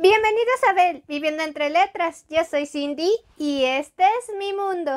Bienvenidos a Bel, Viviendo entre Letras. Yo soy Cindy y este es mi mundo.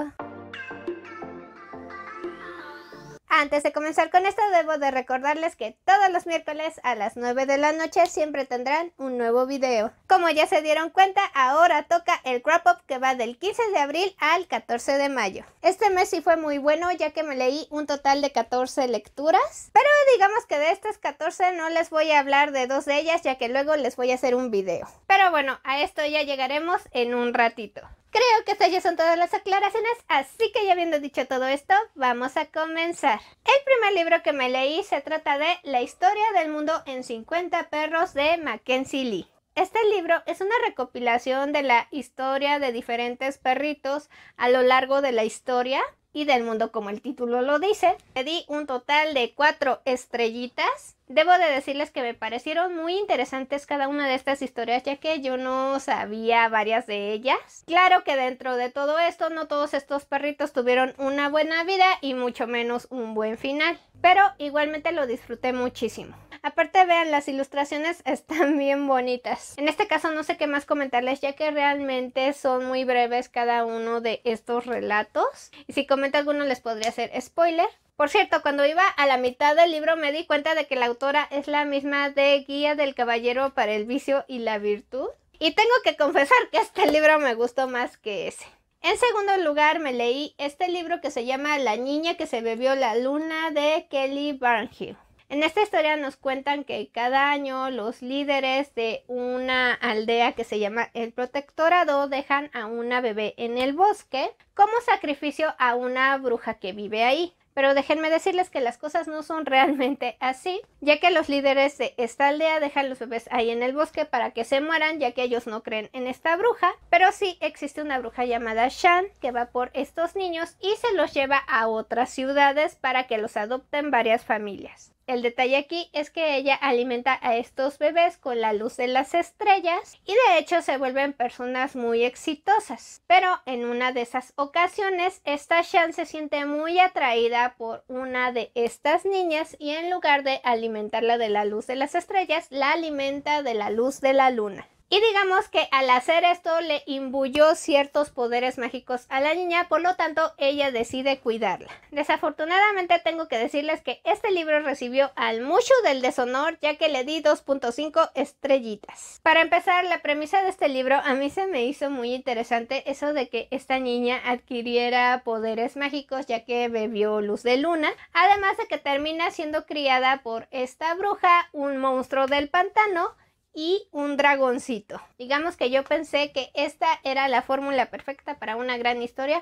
Antes de comenzar con esto, debo de recordarles que todos los miércoles a las 9 de la noche siempre tendrán un nuevo video. Como ya se dieron cuenta, ahora toca el crop up que va del 15 de abril al 14 de mayo. Este mes sí fue muy bueno ya que me leí un total de 14 lecturas, pero digamos que de estas 14 no les voy a hablar de dos de ellas ya que luego les voy a hacer un video. Pero bueno, a esto ya llegaremos en un ratito. Creo que estas ya son todas las aclaraciones, así que ya habiendo dicho todo esto, vamos a comenzar. El primer libro que me leí se trata de La historia del mundo en 50 perros de Mackenzie Lee. Este libro es una recopilación de la historia de diferentes perritos a lo largo de la historia y del mundo como el título lo dice. Le di un total de cuatro estrellitas Debo de decirles que me parecieron muy interesantes cada una de estas historias ya que yo no sabía varias de ellas. Claro que dentro de todo esto no todos estos perritos tuvieron una buena vida y mucho menos un buen final, pero igualmente lo disfruté muchísimo. Aparte vean, las ilustraciones están bien bonitas. En este caso no sé qué más comentarles ya que realmente son muy breves cada uno de estos relatos. Y si comento alguno les podría hacer spoiler. Por cierto, cuando iba a la mitad del libro me di cuenta de que la autora es la misma de Guía del Caballero para el Vicio y la Virtud. Y tengo que confesar que este libro me gustó más que ese. En segundo lugar, me leí este libro que se llama La niña que se bebió la luna de Kelly Barnhill. En esta historia nos cuentan que cada año los líderes de una aldea que se llama el Protectorado dejan a una bebé en el bosque como sacrificio a una bruja que vive ahí. Pero déjenme decirles que las cosas no son realmente así, ya que los líderes de esta aldea dejan los bebés ahí en el bosque para que se mueran, ya que ellos no creen en esta bruja, pero sí existe una bruja llamada Shan que va por estos niños y se los lleva a otras ciudades para que los adopten varias familias. El detalle aquí es que ella alimenta a estos bebés con la luz de las estrellas y de hecho se vuelven personas muy exitosas. Pero en una de esas ocasiones, esta Shan se siente muy atraída por una de estas niñas y en lugar de alimentarla de la luz de las estrellas, la alimenta de la luz de la luna. Y digamos que al hacer esto le imbuyó ciertos poderes mágicos a la niña, por lo tanto ella decide cuidarla. Desafortunadamente tengo que decirles que este libro recibió al mucho del deshonor ya que le di 2.5 estrellitas. Para empezar, la premisa de este libro a mí se me hizo muy interesante eso de que esta niña adquiriera poderes mágicos ya que bebió luz de luna, además de que termina siendo criada por esta bruja, un monstruo del pantano, y un dragoncito. Digamos que yo pensé que esta era la fórmula perfecta para una gran historia,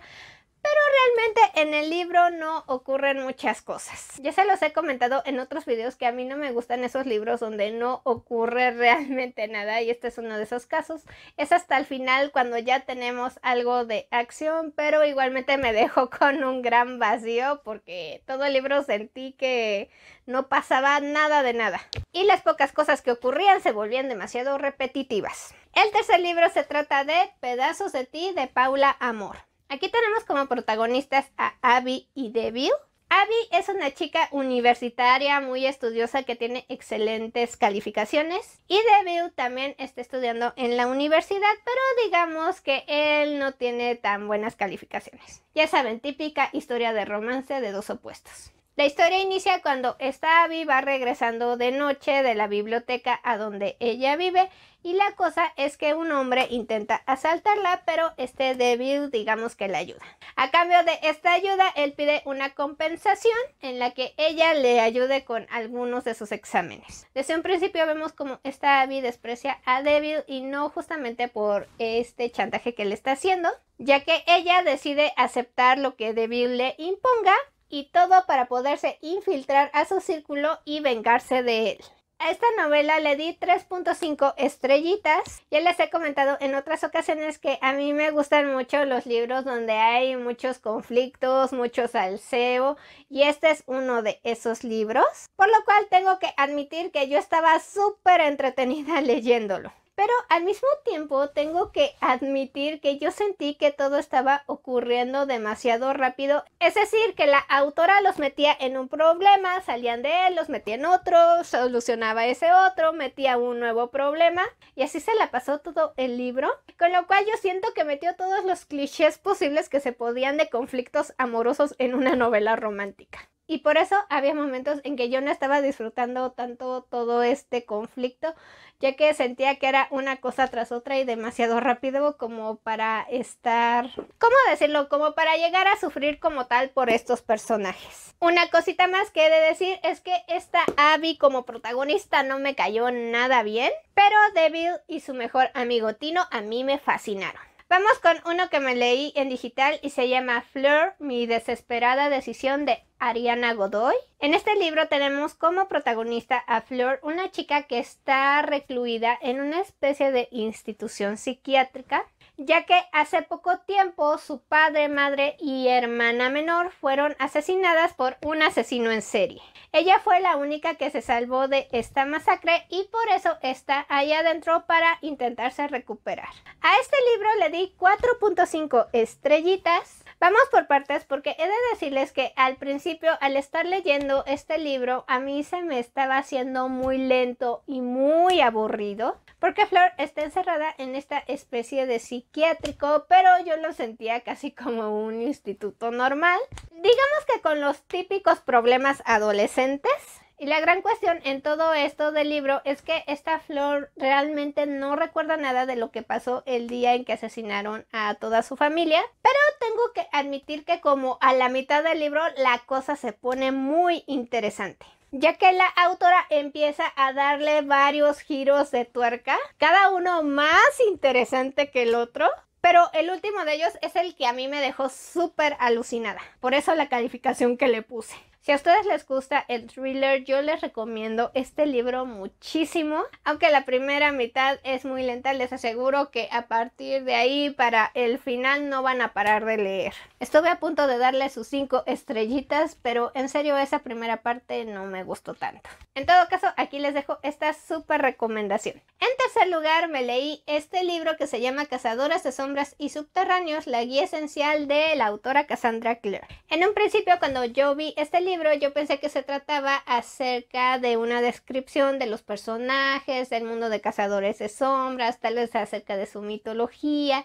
pero realmente en el libro no ocurren muchas cosas. Ya se los he comentado en otros videos que a mí no me gustan esos libros donde no ocurre realmente nada y este es uno de esos casos. Es hasta el final cuando ya tenemos algo de acción, pero igualmente me dejo con un gran vacío porque todo el libro sentí que no pasaba nada de nada. Y las pocas cosas que ocurrían se volvían demasiado repetitivas. El tercer libro se trata de Pedazos de ti de Paula Amor. Aquí tenemos como protagonistas a Abby y Debbie. Abby es una chica universitaria muy estudiosa que tiene excelentes calificaciones y Debbie también está estudiando en la universidad, pero digamos que él no tiene tan buenas calificaciones. Ya saben, típica historia de romance de dos opuestos. La historia inicia cuando esta Abby va regresando de noche de la biblioteca a donde ella vive y la cosa es que un hombre intenta asaltarla, pero este débil digamos que la ayuda. A cambio de esta ayuda, él pide una compensación en la que ella le ayude con algunos de sus exámenes. Desde un principio vemos como esta Abby desprecia a Devil y no justamente por este chantaje que le está haciendo, ya que ella decide aceptar lo que Devil le imponga, y todo para poderse infiltrar a su círculo y vengarse de él. A esta novela le di 3.5 estrellitas. Ya les he comentado en otras ocasiones que a mí me gustan mucho los libros donde hay muchos conflictos, mucho salseo y este es uno de esos libros. Por lo cual tengo que admitir que yo estaba súper entretenida leyéndolo. Pero al mismo tiempo tengo que admitir que yo sentí que todo estaba ocurriendo demasiado rápido. Es decir, que la autora los metía en un problema, salían de él, los metía en otro, solucionaba ese otro, metía un nuevo problema. Y así se la pasó todo el libro. Con lo cual yo siento que metió todos los clichés posibles que se podían de conflictos amorosos en una novela romántica. Y por eso había momentos en que yo no estaba disfrutando tanto todo este conflicto, ya que sentía que era una cosa tras otra y demasiado rápido como para estar, ¿cómo decirlo? Como para llegar a sufrir como tal por estos personajes. Una cosita más que he de decir es que esta Abby como protagonista no me cayó nada bien, pero Devil y su mejor amigotino a mí me fascinaron. Vamos con uno que me leí en digital y se llama Fleur, mi desesperada decisión de Ariana Godoy. En este libro tenemos como protagonista a Flor, una chica que está recluida en una especie de institución psiquiátrica, ya que hace poco tiempo su padre, madre y hermana menor fueron asesinadas por un asesino en serie. Ella fue la única que se salvó de esta masacre y por eso está ahí adentro para intentarse recuperar. A este libro le di 4.5 estrellitas Vamos por partes porque he de decirles que al principio, al estar leyendo este libro, a mí se me estaba haciendo muy lento y muy aburrido porque Flor está encerrada en esta especie de psiquiátrico, pero yo lo sentía casi como un instituto normal. Digamos que con los típicos problemas adolescentes y la gran cuestión en todo esto del libro es que esta flor realmente no recuerda nada de lo que pasó el día en que asesinaron a toda su familia, pero tengo que admitir que como a la mitad del libro la cosa se pone muy interesante ya que la autora empieza a darle varios giros de tuerca, cada uno más interesante que el otro. Pero el último de ellos es el que a mí me dejó súper alucinada. Por eso la calificación que le puse. Si a ustedes les gusta el thriller, yo les recomiendo este libro muchísimo, aunque la primera mitad es muy lenta, les aseguro que a partir de ahí para el final no van a parar de leer. Estuve a punto de darle sus cinco estrellitas, pero en serio esa primera parte no me gustó tanto. En todo caso, aquí les dejo esta súper recomendación. En tercer lugar, me leí este libro que se llama Cazadoras de Sombras y Subterráneos, la guía esencial de la autora Cassandra Clare. En un principio, cuando yo vi este libro, yo pensé que se trataba acerca de una descripción de los personajes, del mundo de cazadores de sombras, tal vez acerca de su mitología,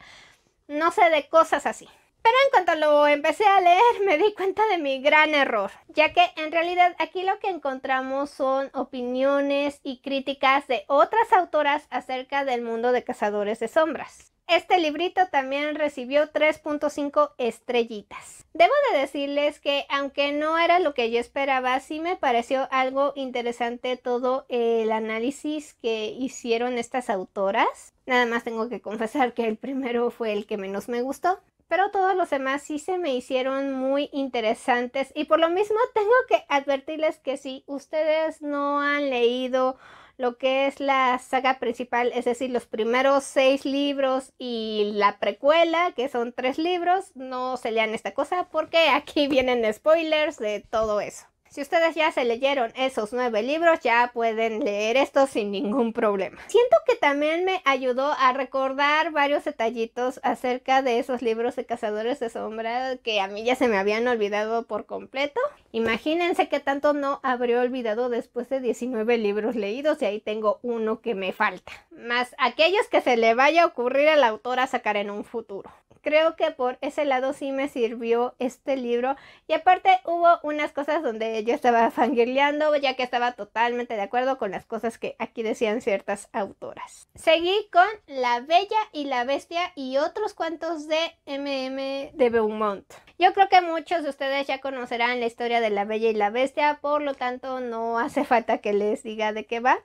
no sé, de cosas así. Pero en cuanto lo empecé a leer me di cuenta de mi gran error, ya que en realidad aquí lo que encontramos son opiniones y críticas de otras autoras acerca del mundo de cazadores de sombras. Este librito también recibió 3.5 estrellitas. Debo de decirles que aunque no era lo que yo esperaba, sí me pareció algo interesante todo el análisis que hicieron estas autoras. Nada más tengo que confesar que el primero fue el que menos me gustó, pero todos los demás sí se me hicieron muy interesantes y por lo mismo tengo que advertirles que si ustedes no han leído lo que es la saga principal, es decir, los primeros seis libros y la precuela, que son tres libros, no se lean esta cosa porque aquí vienen spoilers de todo eso. Si ustedes ya se leyeron esos nueve libros, ya pueden leer esto sin ningún problema. Siento que también me ayudó a recordar varios detallitos acerca de esos libros de Cazadores de Sombra que a mí ya se me habían olvidado por completo. Imagínense que tanto no habré olvidado después de 19 libros leídos y ahí tengo uno que me falta. Más aquellos que se le vaya a ocurrir a la autora sacar en un futuro creo que por ese lado sí me sirvió este libro. Y aparte hubo unas cosas donde yo estaba fangirleando, ya que estaba totalmente de acuerdo con las cosas que aquí decían ciertas autoras. Seguí con La Bella y la Bestia y otros cuantos de MM de Beaumont. Yo creo que muchos de ustedes ya conocerán la historia de La Bella y la Bestia, por lo tanto no hace falta que les diga de qué va.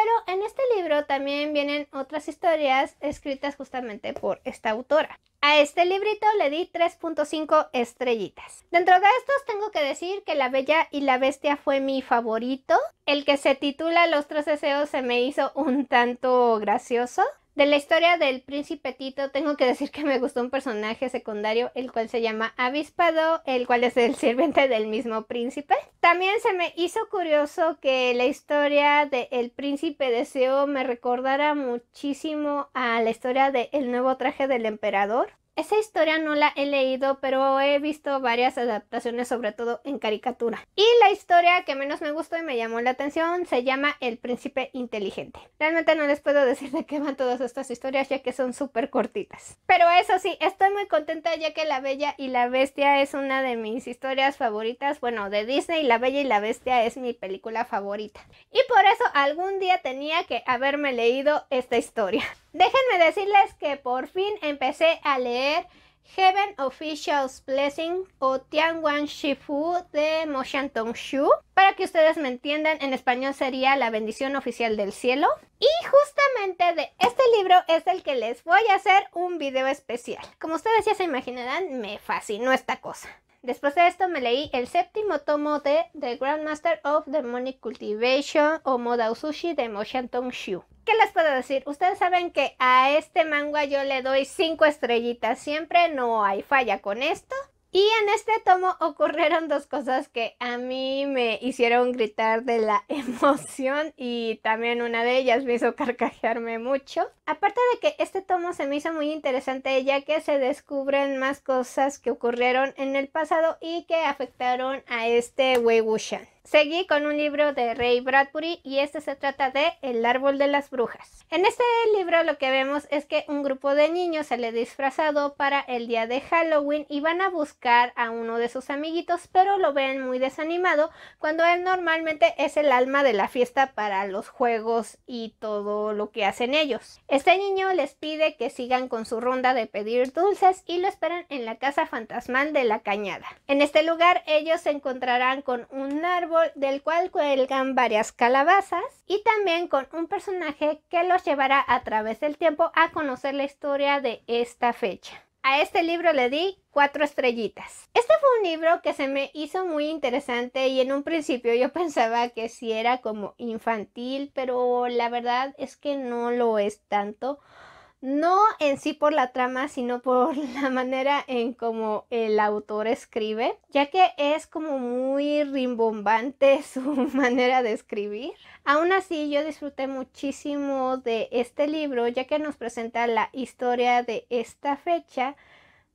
Pero en este libro también vienen otras historias escritas justamente por esta autora. A este librito le di 3.5 estrellitas. Dentro de estos tengo que decir que La Bella y la Bestia fue mi favorito. El que se titula Los tres deseos se me hizo un tanto gracioso. De la historia del príncipe Tito, tengo que decir que me gustó un personaje secundario, el cual se llama Avispado, el cual es el sirviente del mismo príncipe. También se me hizo curioso que la historia del príncipe Deseo me recordara muchísimo a la historia del nuevo traje del emperador. Esa historia no la he leído, pero he visto varias adaptaciones, sobre todo en caricatura. Y la historia que menos me gustó y me llamó la atención se llama El príncipe inteligente. Realmente no les puedo decir de qué van todas estas historias, ya que son súper cortitas. Pero eso sí, estoy muy contenta ya que La Bella y la Bestia es una de mis historias favoritas. Bueno, de Disney, La Bella y la Bestia es mi película favorita. Y por eso algún día tenía que haberme leído esta historia. Déjenme decirles que por fin empecé a leer Heaven Official's Blessing o Tianwan Shifu de Mo Tong Shu, Para que ustedes me entiendan, en español sería La bendición oficial del cielo. Y justamente de este libro es el que les voy a hacer un video especial. Como ustedes ya se imaginarán, me fascinó esta cosa. Después de esto me leí el séptimo tomo de The Grandmaster of Demonic Cultivation o Moda Usushi de Tong Shu. ¿Qué les puedo decir? Ustedes saben que a este manga yo le doy 5 estrellitas siempre, no hay falla con esto. Y en este tomo ocurrieron dos cosas que a mí me hicieron gritar de la emoción y también una de ellas me hizo carcajearme mucho. Aparte de que este tomo se me hizo muy interesante ya que se descubren más cosas que ocurrieron en el pasado y que afectaron a este Wei Wuxian. Seguí con un libro de Ray Bradbury y este se trata de El árbol de las brujas. En este libro lo que vemos es que un grupo de niños Se le disfrazado para el día de Halloween y van a buscar a uno de sus amiguitos, pero lo ven muy desanimado cuando él normalmente es el alma de la fiesta para los juegos y todo lo que hacen ellos. Este niño les pide que sigan con su ronda de pedir dulces y lo esperan en la casa fantasmal de la cañada. En este lugar ellos se encontrarán con un árbol del cual cuelgan varias calabazas y también con un personaje que los llevará a través del tiempo a conocer la historia de esta fecha. A este libro le di cuatro estrellitas. Este fue un libro que se me hizo muy interesante y en un principio yo pensaba que si era como infantil, pero la verdad es que no lo es tanto no en sí por la trama, sino por la manera en como el autor escribe, ya que es como muy rimbombante su manera de escribir. Aún así, yo disfruté muchísimo de este libro, ya que nos presenta la historia de esta fecha,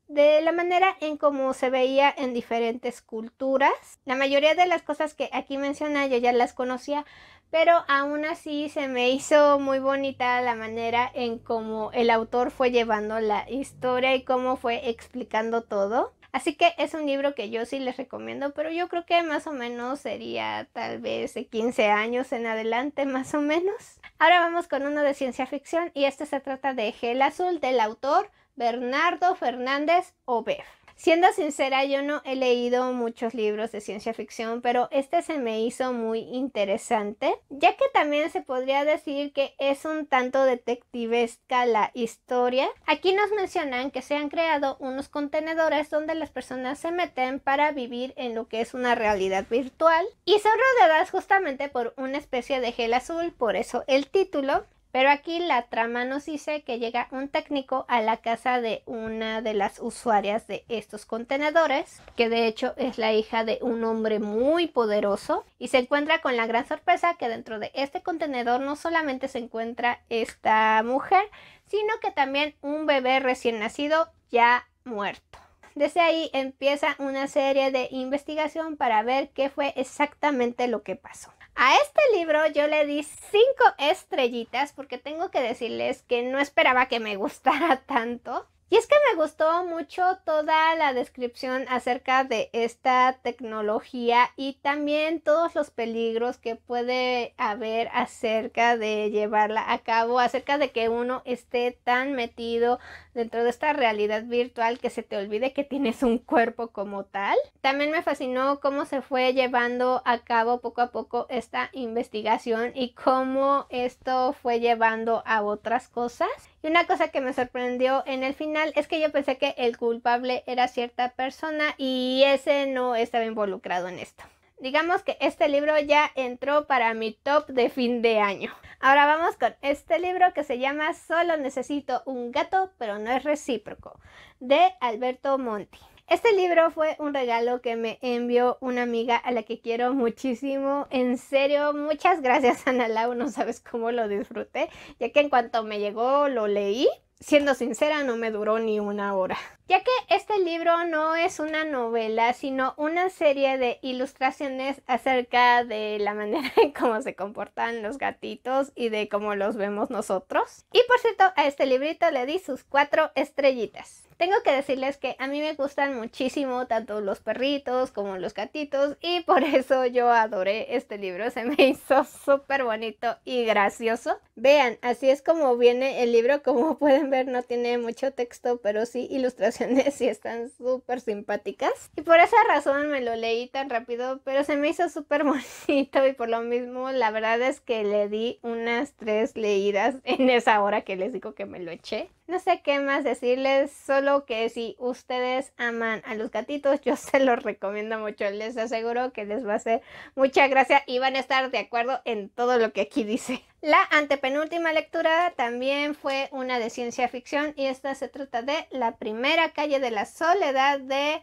de la manera en cómo se veía en diferentes culturas. La mayoría de las cosas que aquí menciona yo ya las conocía, pero aún así se me hizo muy bonita la manera en cómo el autor fue llevando la historia y cómo fue explicando todo. Así que es un libro que yo sí les recomiendo, pero yo creo que más o menos sería tal vez de 15 años en adelante, más o menos. Ahora vamos con uno de ciencia ficción y este se trata de Gel Azul del autor Bernardo Fernández Obef. Siendo sincera, yo no he leído muchos libros de ciencia ficción, pero este se me hizo muy interesante, ya que también se podría decir que es un tanto detectivesca la historia. Aquí nos mencionan que se han creado unos contenedores donde las personas se meten para vivir en lo que es una realidad virtual y son rodeadas justamente por una especie de gel azul, por eso el título, pero aquí la trama nos dice que llega un técnico a la casa de una de las usuarias de estos contenedores, que de hecho es la hija de un hombre muy poderoso, y se encuentra con la gran sorpresa que dentro de este contenedor no solamente se encuentra esta mujer, sino que también un bebé recién nacido ya muerto. Desde ahí empieza una serie de investigación para ver qué fue exactamente lo que pasó. A este libro yo le di cinco estrellitas porque tengo que decirles que no esperaba que me gustara tanto. Y es que me gustó mucho toda la descripción acerca de esta tecnología y también todos los peligros que puede haber acerca de llevarla a cabo, acerca de que uno esté tan metido dentro de esta realidad virtual que se te olvide que tienes un cuerpo como tal. También me fascinó cómo se fue llevando a cabo poco a poco esta investigación y cómo esto fue llevando a otras cosas. Y una cosa que me sorprendió en el final es que yo pensé que el culpable era cierta persona y ese no estaba involucrado en esto. Digamos que este libro ya entró para mi top de fin de año. Ahora vamos con este libro que se llama Solo necesito un gato, pero no es recíproco, de Alberto Monti. Este libro fue un regalo que me envió una amiga a la que quiero muchísimo. En serio, muchas gracias Ana Lau, no sabes cómo lo disfruté, ya que en cuanto me llegó lo leí. Siendo sincera, no me duró ni una hora ya que este libro no es una novela, sino una serie de ilustraciones acerca de la manera en cómo se comportan los gatitos y de cómo los vemos nosotros. Y por cierto, a este librito le di sus cuatro estrellitas. Tengo que decirles que a mí me gustan muchísimo tanto los perritos como los gatitos y por eso yo adoré este libro, se me hizo súper bonito y gracioso. Vean, así es como viene el libro, como pueden ver no tiene mucho texto, pero sí ilustraciones y están súper simpáticas. Y por esa razón me lo leí tan rápido, pero se me hizo súper bonito y por lo mismo la verdad es que le di unas tres leídas en esa hora que les digo que me lo eché. No sé qué más decirles, solo que si ustedes aman a los gatitos, yo se los recomiendo mucho. Les aseguro que les va a hacer mucha gracia y van a estar de acuerdo en todo lo que aquí dice. La antepenúltima lectura también fue una de ciencia ficción y esta se trata de La primera calle de la soledad de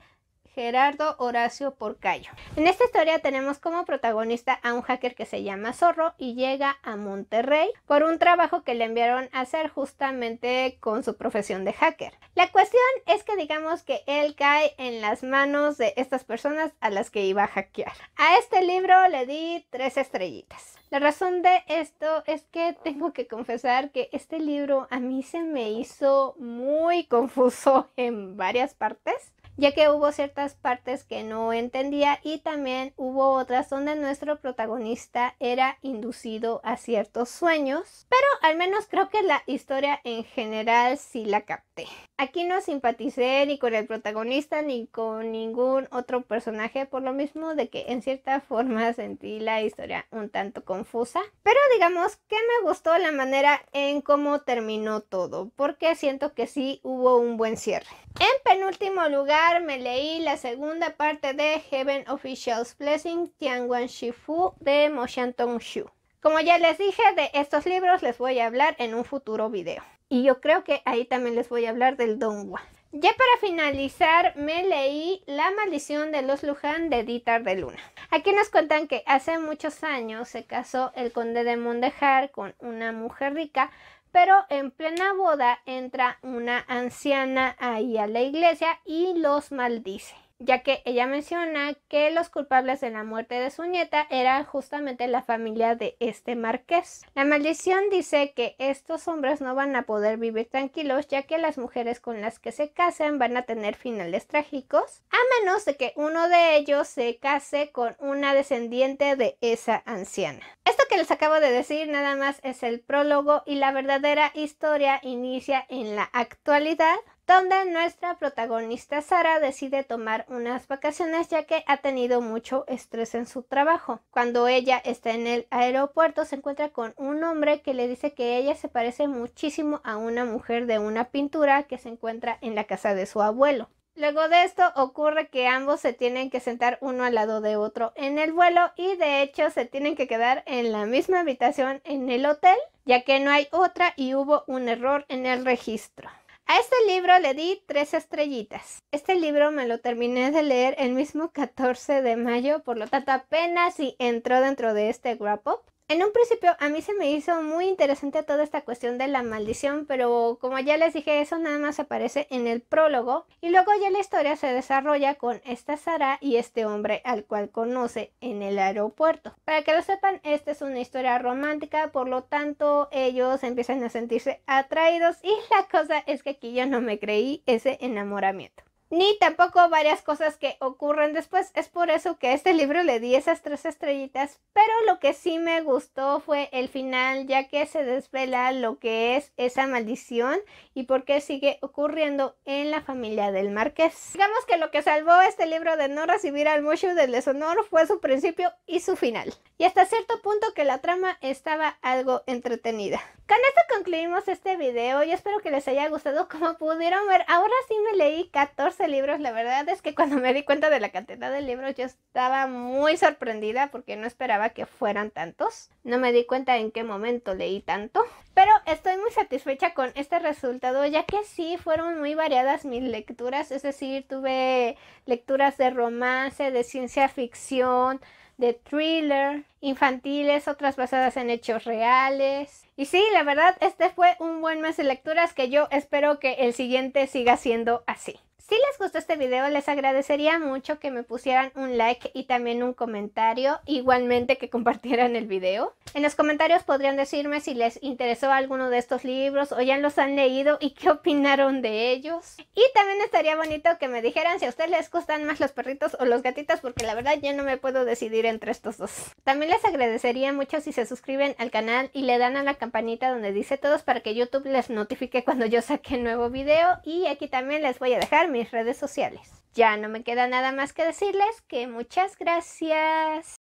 Gerardo Horacio Porcayo. En esta historia tenemos como protagonista a un hacker que se llama Zorro y llega a Monterrey por un trabajo que le enviaron a hacer justamente con su profesión de hacker. La cuestión es que digamos que él cae en las manos de estas personas a las que iba a hackear. A este libro le di tres estrellitas. La razón de esto es que tengo que confesar que este libro a mí se me hizo muy confuso en varias partes ya que hubo ciertas partes que no entendía y también hubo otras donde nuestro protagonista era inducido a ciertos sueños, pero al menos creo que la historia en general sí la capta. Aquí no simpaticé ni con el protagonista ni con ningún otro personaje, por lo mismo de que en cierta forma sentí la historia un tanto confusa. Pero digamos que me gustó la manera en cómo terminó todo, porque siento que sí hubo un buen cierre. En penúltimo lugar me leí la segunda parte de Heaven Official's Blessing Tianguan Shifu de Mo Tong Shu. Como ya les dije, de estos libros les voy a hablar en un futuro video y yo creo que ahí también les voy a hablar del Juan. Ya para finalizar, me leí La maldición de los Luján de Dieter de Luna. Aquí nos cuentan que hace muchos años se casó el conde de Mondejar con una mujer rica, pero en plena boda entra una anciana ahí a la iglesia y los maldice ya que ella menciona que los culpables de la muerte de su nieta era justamente la familia de este marqués. La maldición dice que estos hombres no van a poder vivir tranquilos ya que las mujeres con las que se casen van a tener finales trágicos, a menos de que uno de ellos se case con una descendiente de esa anciana. Esto que les acabo de decir nada más es el prólogo y la verdadera historia inicia en la actualidad donde nuestra protagonista Sara decide tomar unas vacaciones ya que ha tenido mucho estrés en su trabajo. Cuando ella está en el aeropuerto se encuentra con un hombre que le dice que ella se parece muchísimo a una mujer de una pintura que se encuentra en la casa de su abuelo. Luego de esto ocurre que ambos se tienen que sentar uno al lado de otro en el vuelo y de hecho se tienen que quedar en la misma habitación en el hotel ya que no hay otra y hubo un error en el registro. A este libro le di tres estrellitas. Este libro me lo terminé de leer el mismo 14 de mayo, por lo tanto apenas si entró dentro de este wrap en un principio a mí se me hizo muy interesante toda esta cuestión de la maldición, pero como ya les dije, eso nada más aparece en el prólogo y luego ya la historia se desarrolla con esta Sara y este hombre al cual conoce en el aeropuerto. Para que lo sepan, esta es una historia romántica, por lo tanto ellos empiezan a sentirse atraídos y la cosa es que aquí yo no me creí ese enamoramiento ni tampoco varias cosas que ocurren después. Es por eso que a este libro le di esas tres estrellitas, pero lo que sí me gustó fue el final, ya que se desvela lo que es esa maldición y por qué sigue ocurriendo en la familia del marqués. Digamos que lo que salvó este libro de no recibir al Mushu del deshonor fue su principio y su final. Y hasta cierto punto que la trama estaba algo entretenida. Con esto concluimos este video y espero que les haya gustado. Como pudieron ver, ahora sí me leí 14 de libros, la verdad es que cuando me di cuenta de la cantidad de libros yo estaba muy sorprendida porque no esperaba que fueran tantos. No me di cuenta en qué momento leí tanto. Pero estoy muy satisfecha con este resultado ya que sí fueron muy variadas mis lecturas. Es decir, tuve lecturas de romance, de ciencia ficción, de thriller, infantiles, otras basadas en hechos reales. Y sí, la verdad, este fue un buen mes de lecturas que yo espero que el siguiente siga siendo así. Si les gustó este video, les agradecería mucho que me pusieran un like y también un comentario, igualmente que compartieran el video. En los comentarios podrían decirme si les interesó alguno de estos libros o ya los han leído y qué opinaron de ellos. Y también estaría bonito que me dijeran si a ustedes les gustan más los perritos o los gatitos, porque la verdad yo no me puedo decidir entre estos dos. También les agradecería mucho si se suscriben al canal y le dan a la campanita donde dice todos para que YouTube les notifique cuando yo saque nuevo video. Y aquí también les voy a dejar mi redes sociales. Ya no me queda nada más que decirles que muchas gracias.